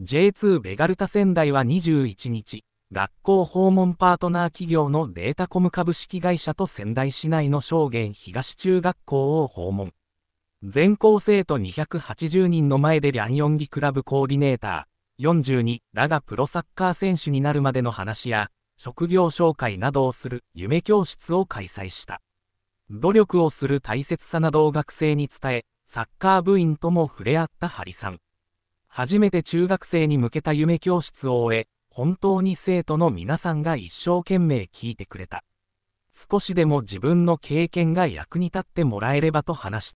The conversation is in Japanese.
J2 ベガルタ仙台は21日、学校訪問パートナー企業のデータコム株式会社と仙台市内の証言東中学校を訪問。全校生徒280人の前でリャンヨンギクラブコーディネーター42らがプロサッカー選手になるまでの話や、職業紹介などをする夢教室を開催した。努力をする大切さなどを学生に伝え、サッカー部員とも触れ合ったハリさん。初めて中学生に向けた夢教室を終え、本当に生徒の皆さんが一生懸命聞いてくれた。少しでも自分の経験が役に立ってもらえればと話した。